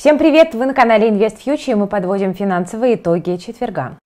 Всем привет! Вы на канале Invest Future и мы подводим финансовые итоги четверга.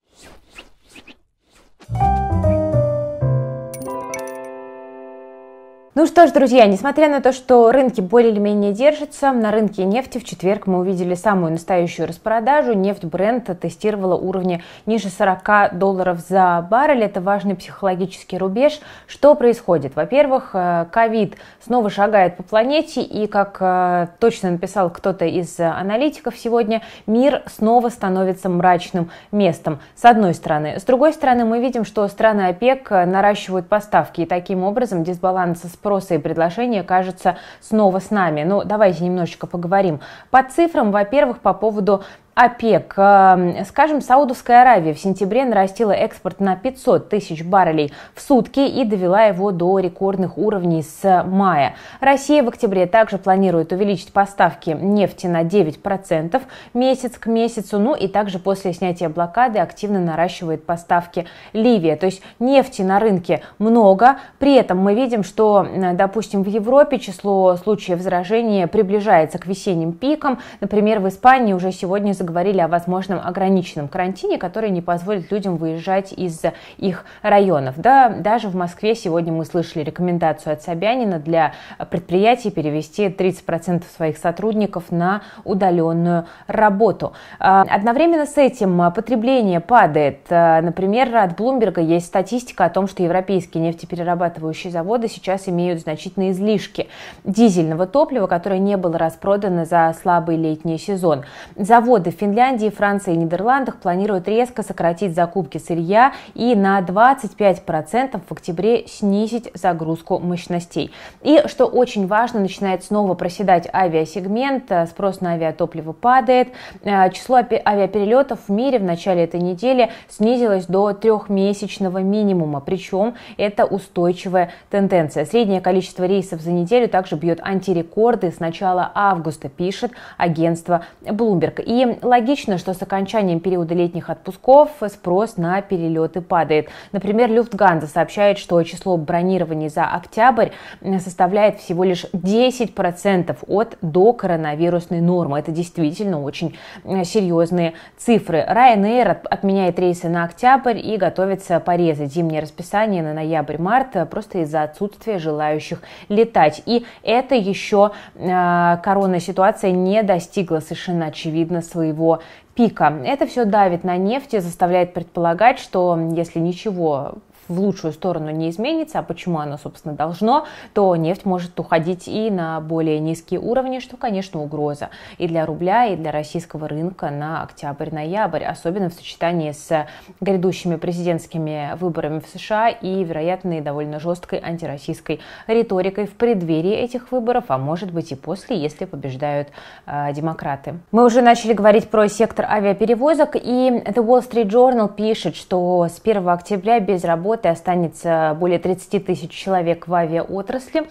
Ну что ж, друзья, несмотря на то, что рынки более или менее держатся, на рынке нефти в четверг мы увидели самую настоящую распродажу. Нефть Брента тестировала уровни ниже 40 долларов за баррель. Это важный психологический рубеж. Что происходит? Во-первых, э, ковид снова шагает по планете, и, как э, точно написал кто-то из аналитиков сегодня, мир снова становится мрачным местом, с одной стороны. С другой стороны, мы видим, что страны ОПЕК э, наращивают поставки, и таким образом дисбаланс с спроса и предложения, кажется, снова с нами. но ну, давайте немножечко поговорим. По цифрам, во-первых, по поводу ОПЕК. Эм, скажем, Саудовская Аравия в сентябре нарастила экспорт на 500 тысяч баррелей в сутки и довела его до рекордных уровней с мая. Россия в октябре также планирует увеличить поставки нефти на 9% месяц к месяцу, ну и также после снятия блокады активно наращивает поставки Ливия. То есть нефти на рынке много, при этом мы видим, что, э, допустим, в Европе число случаев заражения приближается к весенним пикам. Например, в Испании уже сегодня заговорили о возможном ограниченном карантине, который не позволит людям выезжать из их районов. Да, даже в Москве сегодня мы слышали рекомендацию от Собянина для предприятий перевести 30% своих сотрудников на удаленную работу. А, одновременно с этим потребление падает. А, например, от Блумберга есть статистика о том, что европейские нефтеперерабатывающие заводы сейчас имеют значительные излишки дизельного топлива, которое не было распродано за слабый летний сезон. Заводы в Финляндии, Франции и Нидерландах планируют резко сократить закупки сырья и на 25% в октябре снизить загрузку мощностей. И, что очень важно, начинает снова проседать авиасегмент, э, спрос на авиатопливо падает. Э, число авиаперелетов в мире в начале этой недели снизилось до трехмесячного минимума, причем это устойчивая тенденция. Среднее количество рейсов за неделю также бьет антирекорды с начала августа, пишет агентство Bloomberg. И Логично, что с окончанием периода летних отпусков спрос на перелеты падает. Например, Люфтганза сообщает, что число бронирований за октябрь э, составляет всего лишь 10% от до коронавирусной нормы. Это действительно очень э, серьезные цифры. Ryanair отменяет рейсы на октябрь и готовится порезать зимнее расписание на ноябрь-март э, просто из-за отсутствия желающих летать. И это еще э, корона ситуация не достигла совершенно очевидно своего своего пика. Это все давит на нефть и заставляет предполагать, что если ничего в лучшую сторону не изменится, а почему оно, собственно, должно, то нефть может уходить и на более низкие уровни, что, конечно, угроза и для рубля, и для российского рынка на октябрь-ноябрь, особенно в сочетании с грядущими президентскими выборами в США и вероятной довольно жесткой антироссийской риторикой в преддверии этих выборов, а может быть и после, если побеждают э, демократы. Мы уже начали говорить про сектор авиаперевозок, и The Wall Street Journal пишет, что с 1 октября без работы останется более 30 тысяч человек в авиаотрасли.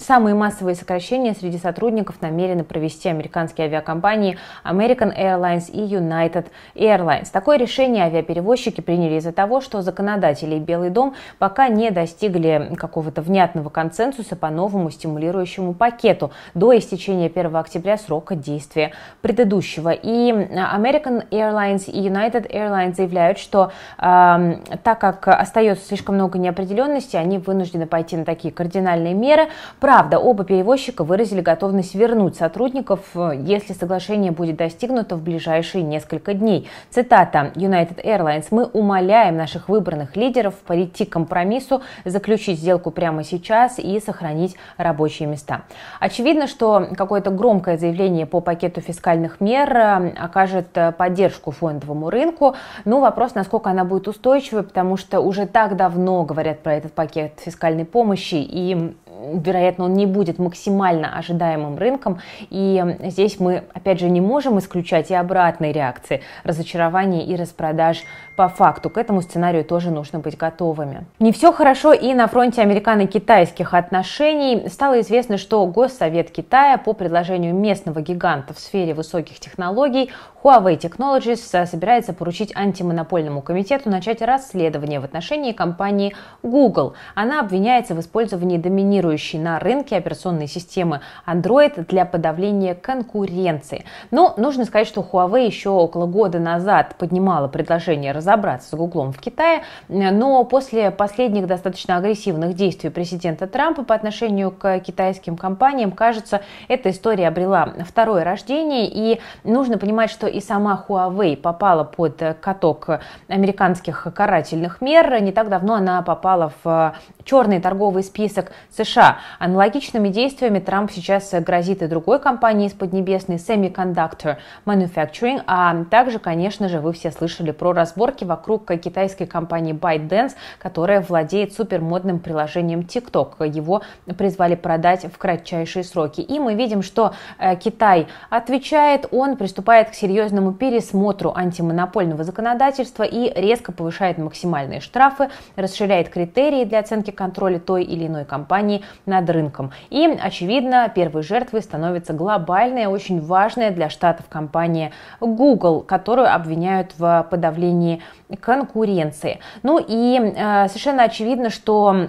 Самые массовые сокращения среди сотрудников намерены провести американские авиакомпании American Airlines и United Airlines. Такое решение авиаперевозчики приняли из-за того, что законодатели и Белый дом пока не достигли какого-то внятного консенсуса по новому стимулирующему пакету до истечения 1 октября срока действия предыдущего. И American Airlines и United Airlines заявляют, что э, так как остается слишком много неопределенности, они вынуждены пойти на такие кардинальные меры – Правда, оба перевозчика выразили готовность вернуть сотрудников, э, если соглашение будет достигнуто в ближайшие несколько дней. Цитата United Airlines. «Мы умоляем наших выбранных лидеров прийти к компромиссу, заключить сделку прямо сейчас и сохранить рабочие места». Очевидно, что какое-то громкое заявление по пакету фискальных мер э, окажет э, поддержку фондовому рынку. Но ну, вопрос, насколько она будет устойчивой, потому что уже так давно говорят про этот пакет фискальной помощи, и вероятно, он не будет максимально ожидаемым рынком. И здесь мы, опять же, не можем исключать и обратной реакции разочарования и распродаж по факту. К этому сценарию тоже нужно быть готовыми. Не все хорошо и на фронте американо-китайских отношений. Стало известно, что Госсовет Китая по предложению местного гиганта в сфере высоких технологий Huawei Technologies э, собирается поручить антимонопольному комитету начать расследование в отношении компании Google. Она обвиняется в использовании доминирующей на рынке операционной системы Android для подавления конкуренции. Но нужно сказать, что Huawei еще около года назад поднимала предложение разработчиков разобраться с Гуглом в Китае, э, но после последних достаточно агрессивных действий президента Трампа по отношению к китайским компаниям, кажется, эта история обрела второе рождение, и нужно понимать, что и сама Huawei попала под каток американских карательных мер. Не так давно она попала в черный торговый список США. Аналогичными действиями Трамп сейчас грозит и другой компании из Поднебесной Semiconductor Manufacturing, а также, конечно же, вы все слышали про разборки нью вокруг китайской компании ByteDance, которая владеет супермодным приложением TikTok. Его призвали продать в кратчайшие сроки. И мы видим, что э, Китай отвечает, он приступает к серьезному пересмотру антимонопольного законодательства и резко повышает максимальные штрафы, расширяет критерии для оценки контроля той или иной компании над рынком. И, очевидно, первой жертвой становится глобальная, очень важная для штатов компания Google, которую обвиняют в подавлении конкуренции. Ну и э, совершенно очевидно, что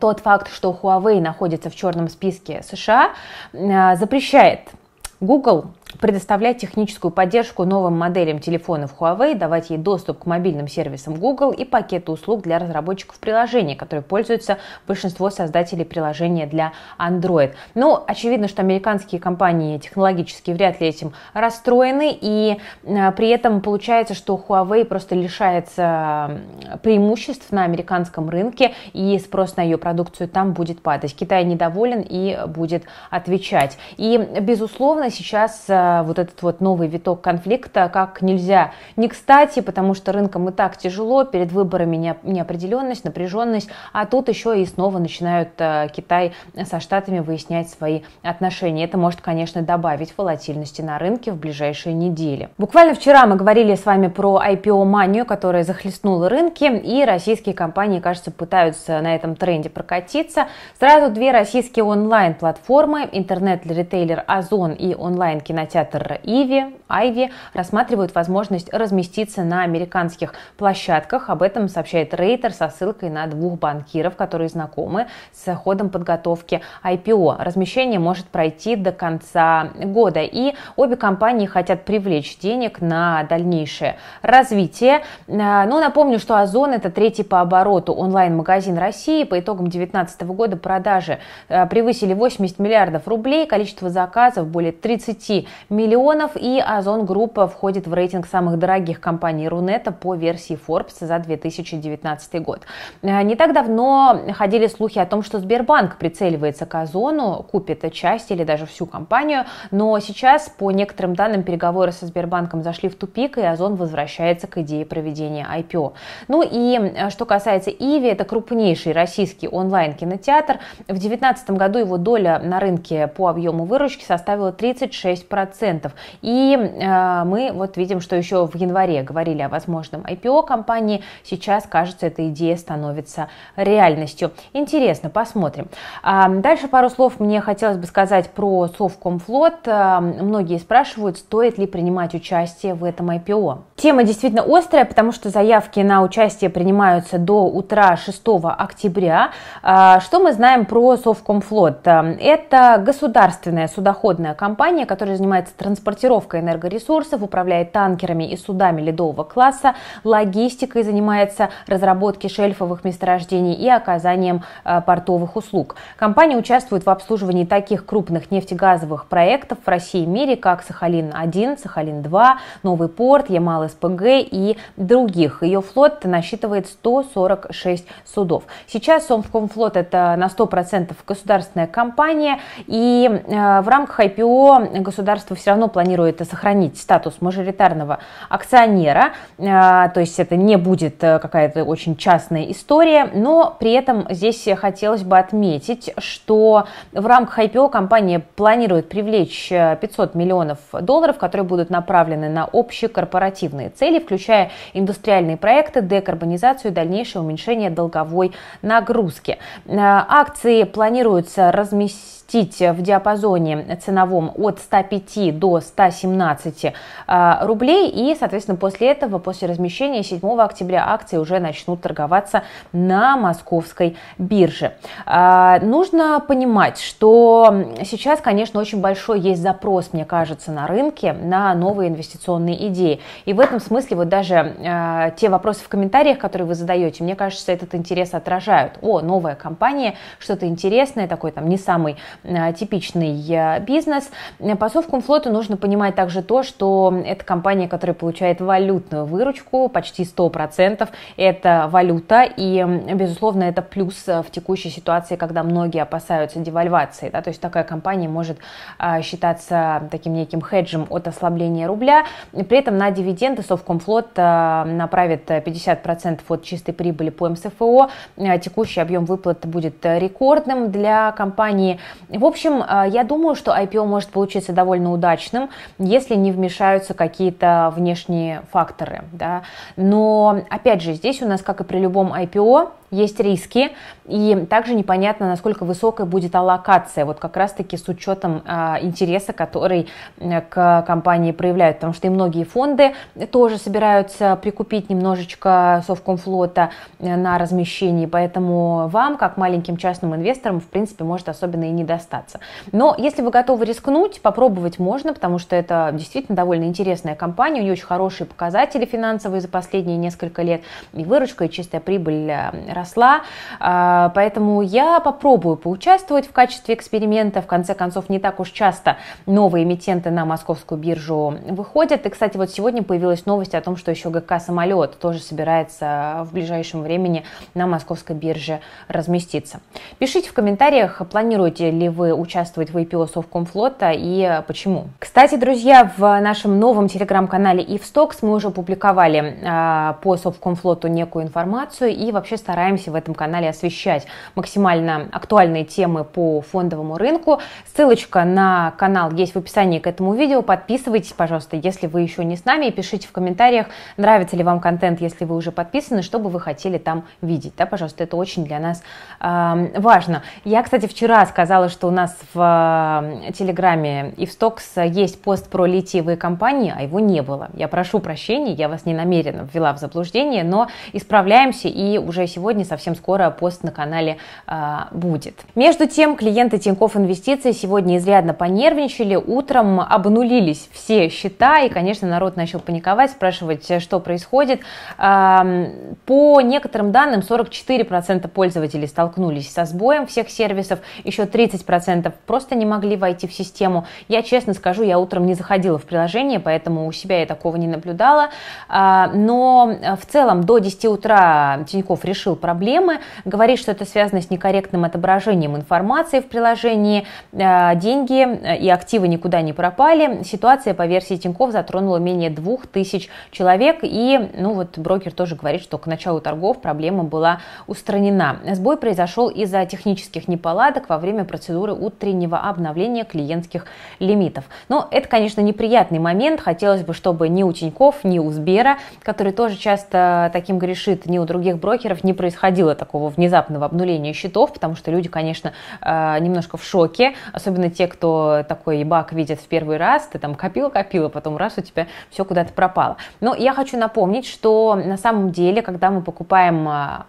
тот факт, что Huawei находится в черном списке США, э, запрещает Google предоставлять техническую поддержку новым моделям телефонов Huawei, давать ей доступ к мобильным сервисам Google и пакету услуг для разработчиков приложений, которые пользуются большинство создателей приложения для Android. Но ну, очевидно, что американские компании технологически вряд ли этим расстроены, и э, при этом получается, что Huawei просто лишается преимуществ на американском рынке, и спрос на ее продукцию там будет падать. Китай недоволен и будет отвечать. И, безусловно, сейчас э, Э, вот этот вот новый виток конфликта как нельзя. Не кстати, потому что рынкам и так тяжело, перед выборами неопределенность, напряженность, а тут еще и снова начинают э, Китай со Штатами выяснять свои отношения. Это может, конечно, добавить волатильности на рынке в ближайшие недели. Буквально вчера мы говорили с вами про IPO-манию, которая захлестнула рынки, и российские компании, кажется, пытаются на этом тренде прокатиться. Сразу две российские онлайн-платформы, интернет-ритейлер Озон и онлайн-кинотеатр кинотеатр Иви, Айви рассматривают возможность разместиться на американских площадках. Об этом сообщает Рейтер со ссылкой на двух банкиров, которые знакомы с ходом подготовки IPO. Размещение может пройти до конца года. И обе компании хотят привлечь денег на дальнейшее развитие. Э, Но ну, напомню, что Озон это третий по обороту онлайн-магазин России. По итогам 2019 года продажи э, превысили 80 миллиардов рублей, количество заказов более 30 миллионов, и Озон Группа входит в рейтинг самых дорогих компаний Рунета по версии Forbes за 2019 год. Э, не так давно ходили слухи о том, что Сбербанк прицеливается к Озону, купит часть или даже всю компанию, но сейчас, по некоторым данным, переговоры со Сбербанком зашли в тупик, и Озон возвращается к идее проведения IPO. Ну и э, что касается Иви, это крупнейший российский онлайн-кинотеатр. В 2019 году его доля на рынке по объему выручки составила 36%. И э, мы вот видим, что еще в январе говорили о возможном IPO компании, сейчас, кажется, эта идея становится реальностью. Интересно, посмотрим. Э, дальше пару слов мне хотелось бы сказать про Совкомфлот. Э, многие спрашивают, стоит ли принимать участие в этом IPO. Тема действительно острая, потому что заявки на участие принимаются до утра 6 октября. Э, что мы знаем про Совкомфлот? Э, это государственная судоходная компания, которая занимается занимается транспортировкой энергоресурсов, управляет танкерами и судами ледового класса, логистикой занимается разработки шельфовых месторождений и оказанием э, портовых услуг. Компания участвует в обслуживании таких крупных нефтегазовых проектов в России и мире, как Сахалин-1, Сахалин-2, Новый порт, Ямал-СПГ и других. Ее флот насчитывает 146 судов. Сейчас Сомскомфлот это на 100% государственная компания, и э, в рамках IPO государственная государство все равно планирует сохранить статус мажоритарного акционера, э, то есть это не будет э, какая-то очень частная история, но при этом здесь хотелось бы отметить, что в рамках IPO компания планирует привлечь 500 э, миллионов долларов, которые будут направлены на общие корпоративные цели, включая индустриальные проекты, декарбонизацию и дальнейшее уменьшение долговой нагрузки. Акции планируется разместить отпустить в диапазоне ценовом от 105 до 117 а, рублей. И, соответственно, после этого, после размещения 7 октября акции уже начнут торговаться на московской бирже. А, нужно понимать, что сейчас, конечно, очень большой есть запрос, мне кажется, на рынке на новые инвестиционные идеи. И в этом смысле вот даже а, те вопросы в комментариях, которые вы задаете, мне кажется, этот интерес отражают. О, новая компания, что-то интересное, такой там не самый Э, типичный э, бизнес. По Совкомфлоту нужно понимать также то, что это компания, которая получает валютную выручку, почти 100% это валюта, и, безусловно, это плюс э, в текущей ситуации, когда многие опасаются девальвации, да, то есть такая компания может считаться таким неким хеджем от ослабления рубля, при этом на дивиденды Совкомфлот направит 50% от чистой прибыли по МСФО, текущий объем выплат будет рекордным для компании, в общем, а, я думаю, что IPO может получиться довольно удачным, если не вмешаются какие-то внешние факторы. Да? Но, опять же, здесь у нас, как и при любом IPO, есть риски, и также непонятно, насколько высокой будет аллокация, вот как раз-таки с учетом а, интереса, который э, к компании проявляют, потому что и многие фонды тоже собираются прикупить немножечко Совкомфлота э, на размещении, поэтому вам, как маленьким частным инвесторам, в принципе, может особенно и не достаться. Но если вы готовы рискнуть, попробовать можно, потому что это действительно довольно интересная компания, у нее очень хорошие показатели финансовые за последние несколько лет, и выручка, и чистая прибыль э, росла. А, поэтому я попробую поучаствовать в качестве эксперимента. В конце концов, не так уж часто новые эмитенты на московскую биржу выходят. И, кстати, вот сегодня появилась новость о том, что еще ГК «Самолет» тоже собирается в ближайшем времени на московской бирже разместиться. Пишите в комментариях, планируете ли вы участвовать в IPO Совкомфлота и почему. Кстати, друзья, в нашем новом телеграм-канале «Ивстокс» мы уже публиковали а, по Совкомфлоту некую информацию и вообще стараемся стараемся в этом канале освещать максимально актуальные темы по фондовому рынку. Ссылочка на канал есть в описании к этому видео. Подписывайтесь, пожалуйста, если вы еще не с нами, и пишите в комментариях, нравится ли вам контент, если вы уже подписаны, что бы вы хотели там видеть. Да, пожалуйста, это очень для нас э, важно. Я, кстати, вчера сказала, что у нас в э, Телеграме и в Стокс есть пост про литиевые компании, а его не было. Я прошу прощения, я вас не намеренно ввела в заблуждение, но исправляемся и уже сегодня сегодня, совсем скоро пост на канале а, будет. Между тем, клиенты Тинькофф Инвестиции сегодня изрядно понервничали, утром обнулились все счета, и, конечно, народ начал паниковать, спрашивать, э, что происходит. А, по некоторым данным, 44% пользователей столкнулись со сбоем всех сервисов, еще 30% просто не могли войти в систему. Я честно скажу, я утром не заходила в приложение, поэтому у себя я такого не наблюдала. А, но э, в целом до 10 утра Тиньков решил проблемы, говорит, что это связано с некорректным отображением информации в приложении, э, деньги э, и активы никуда не пропали. Ситуация по версии Тиньков затронула менее 2000 человек, и ну вот брокер тоже говорит, что к началу торгов проблема была устранена. Сбой произошел из-за технических неполадок во время процедуры утреннего обновления клиентских лимитов. Но это, конечно, неприятный момент. Хотелось бы, чтобы ни у Тиньков, ни у Сбера, который тоже часто таким грешит, ни у других брокеров не происходило происходило такого внезапного обнуления счетов, потому что люди, конечно, э, немножко в шоке, особенно те, кто такой ебак видят в первый раз, ты там копила-копила, потом раз у тебя все куда-то пропало. Но я хочу напомнить, что на самом деле, когда мы покупаем а,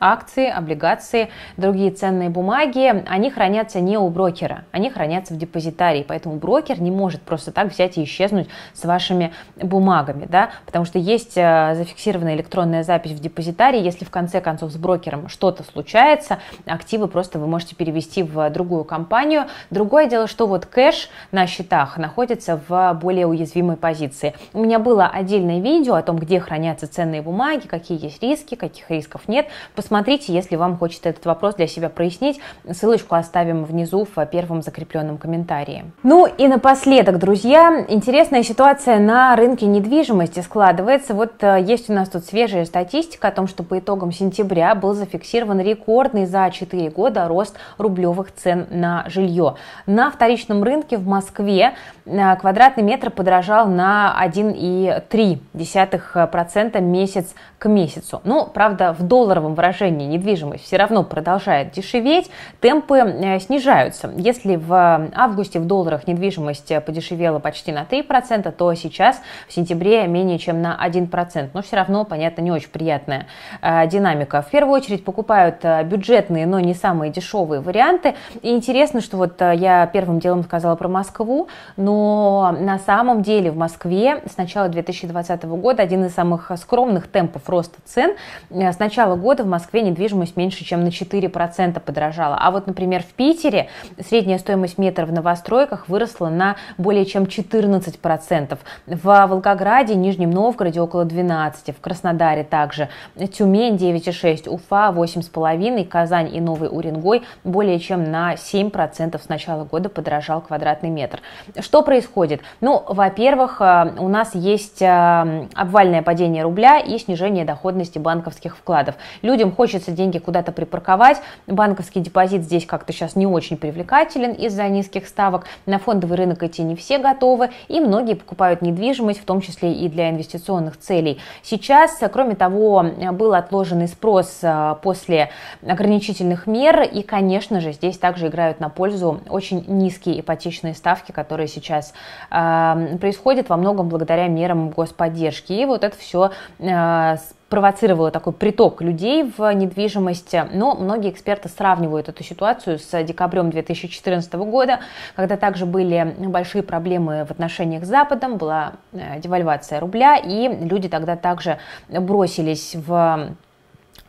акции, облигации, другие ценные бумаги, они хранятся не у брокера, они хранятся в депозитарии, поэтому брокер не может просто так взять и исчезнуть с вашими бумагами, да, потому что есть э, зафиксированная электронная запись в депозитарии, если в конце концов с брокером что-то случается, активы просто вы можете перевести в другую компанию. Другое дело, что вот кэш на счетах находится в более уязвимой позиции. У меня было отдельное видео о том, где хранятся ценные бумаги, какие есть риски, каких рисков нет. Посмотрите Посмотрите, если вам хочется этот вопрос для себя прояснить. Ссылочку оставим внизу в первом закрепленном комментарии. Ну и напоследок, друзья, интересная ситуация на рынке недвижимости складывается. Вот э, есть у нас тут свежая статистика о том, что по итогам сентября был зафиксирован рекордный за 4 года рост рублевых цен на жилье. На вторичном рынке в Москве э, квадратный метр подорожал на 1,3% э, месяц к месяцу. Ну, правда, в долларовом выражении выражении недвижимость все равно продолжает дешеветь, темпы э, снижаются. Если в э, августе в долларах недвижимость э, подешевела почти на 3%, то сейчас в сентябре менее чем на 1%. Но все равно, понятно, не очень приятная динамика. В первую очередь покупают бюджетные, но не самые дешевые варианты. И интересно, что вот я первым делом сказала про Москву, но на самом деле в Москве с начала 2020 года один из самых скромных темпов роста цен. С начала года в Москве Москве недвижимость меньше, чем на 4% подорожала. А вот, например, в Питере средняя стоимость метра в новостройках выросла на более чем 14%. В Волгограде, Нижнем Новгороде около 12%, в Краснодаре также, Тюмень 9,6%, Уфа 8,5%, Казань и Новый Уренгой более чем на 7% с начала года подорожал квадратный метр. Что происходит? Ну, во-первых, э, у нас есть э, обвальное падение рубля и снижение доходности банковских вкладов. Людям хочется деньги куда-то припарковать. Банковский депозит здесь как-то сейчас не очень привлекателен из-за низких ставок. На фондовый рынок идти не все готовы, и многие покупают недвижимость, в том числе и для инвестиционных целей. Сейчас, кроме того, был отложенный спрос э, после ограничительных мер, и, конечно же, здесь также играют на пользу очень низкие ипотечные ставки, которые сейчас э, происходят во многом благодаря мерам господдержки. И вот это все э, провоцировало такой приток людей в недвижимость, но многие эксперты сравнивают эту ситуацию с декабрем 2014 года, когда также были большие проблемы в отношениях с Западом, была э, девальвация рубля, и люди тогда также бросились в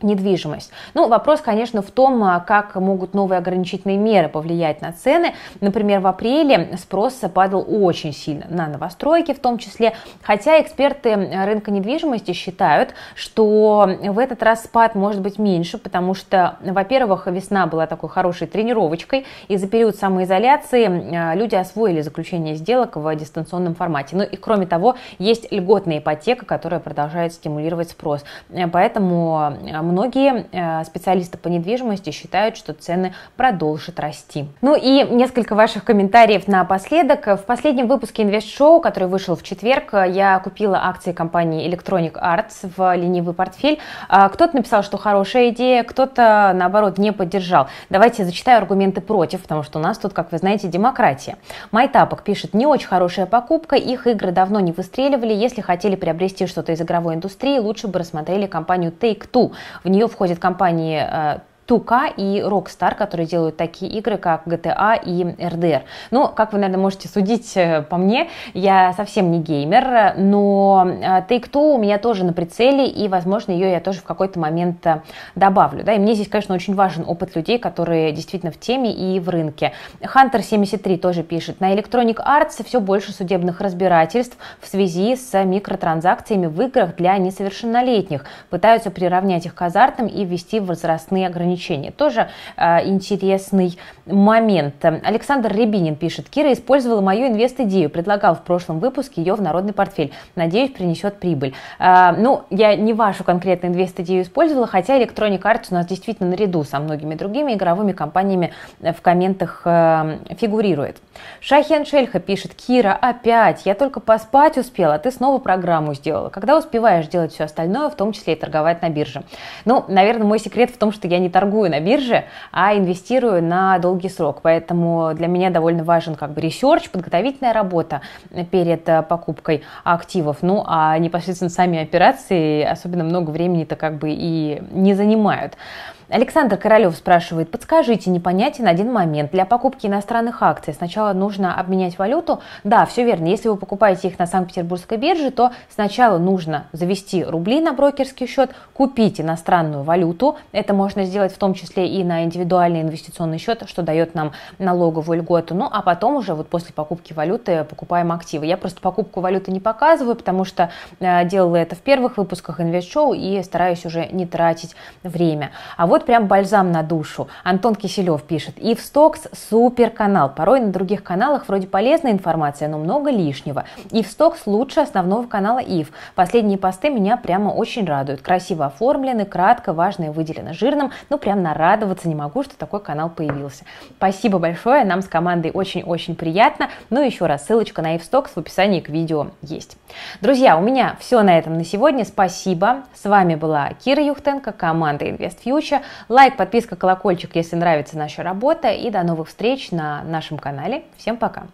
недвижимость. Ну, вопрос, конечно, в том, а, как могут новые ограничительные меры повлиять на цены. Например, в апреле спрос падал очень сильно на новостройки в том числе, хотя эксперты рынка недвижимости считают, что в этот раз спад может быть меньше, потому что, во-первых, весна была такой хорошей тренировочкой, и за период самоизоляции а, люди освоили заключение сделок в дистанционном формате. Ну и кроме того, есть льготная ипотека, которая продолжает стимулировать спрос. Поэтому а, многие э, специалисты по недвижимости считают, что цены продолжат расти. Ну и несколько ваших комментариев напоследок. В последнем выпуске инвест-шоу, который вышел в четверг, я купила акции компании Electronic Arts в ленивый портфель. А, кто-то написал, что хорошая идея, кто-то, наоборот, не поддержал. Давайте зачитаю аргументы против, потому что у нас тут, как вы знаете, демократия. Майтапок пишет, не очень хорошая покупка, их игры давно не выстреливали, если хотели приобрести что-то из игровой индустрии, лучше бы рассмотрели компанию Take-Two. В нее входят компании э, 2К и Rockstar, которые делают такие игры, как GTA а и RDR. Ну, как вы, наверное, можете судить э, по мне, я совсем не геймер, но э, Take Two у меня тоже на прицеле, и, возможно, ее я тоже в какой-то момент э, добавлю. Да? И мне здесь, конечно, очень важен опыт людей, которые действительно в теме и в рынке. Hunter73 тоже пишет, на Electronic Arts все больше судебных разбирательств в связи с микротранзакциями в играх для несовершеннолетних. Пытаются приравнять их к азартным и ввести возрастные ограничения лечения. Тоже э, интересный момент. Александр Рябинин пишет, Кира использовала мою инвест-идею, предлагал в прошлом выпуске ее в народный портфель. Надеюсь, принесет прибыль. Э, ну, я не вашу конкретно инвест-идею использовала, хотя Electronic Arts у нас действительно наряду со многими другими игровыми компаниями э, в комментах э, фигурирует. Шахен Шельха пишет, Кира, опять, я только поспать успела, а ты снова программу сделала. Когда успеваешь делать все остальное, в том числе и торговать на бирже? Ну, наверное, мой секрет в том, что я не торгую торгую на бирже, а инвестирую на долгий срок. Поэтому для меня довольно важен как бы ресерч, подготовительная работа перед э, покупкой активов. Ну, а непосредственно сами операции особенно много времени-то как бы и не занимают. Александр Королев спрашивает, подскажите, непонятен один момент. Для покупки иностранных акций сначала нужно обменять валюту? Да, все верно. Если вы покупаете их на Санкт-Петербургской бирже, то сначала нужно завести рубли на брокерский счет, купить иностранную валюту. Это можно сделать в том числе и на индивидуальный инвестиционный счет, что дает нам налоговую льготу. Ну, а потом уже вот после покупки валюты покупаем активы. Я просто покупку валюты не показываю, потому что э, делала это в первых выпусках инвест-шоу и стараюсь уже не тратить время. А вот вот прям бальзам на душу. Антон Киселев пишет. И в Стокс супер канал. Порой на других каналах вроде полезная информация, но много лишнего. И в Стокс лучше основного канала ИВ. Последние посты меня прямо очень радуют. Красиво оформлены, кратко, важное выделено жирным. Ну, прям нарадоваться не могу, что такой канал появился. Спасибо большое, нам с командой очень-очень приятно. Ну, еще раз, ссылочка на Ивстокс в описании к видео есть. Друзья, у меня все на этом на сегодня. Спасибо. С вами была Кира Юхтенко, команда InvestFuture. Лайк, подписка, колокольчик, если нравится наша работа. И до новых встреч на нашем канале. Всем пока!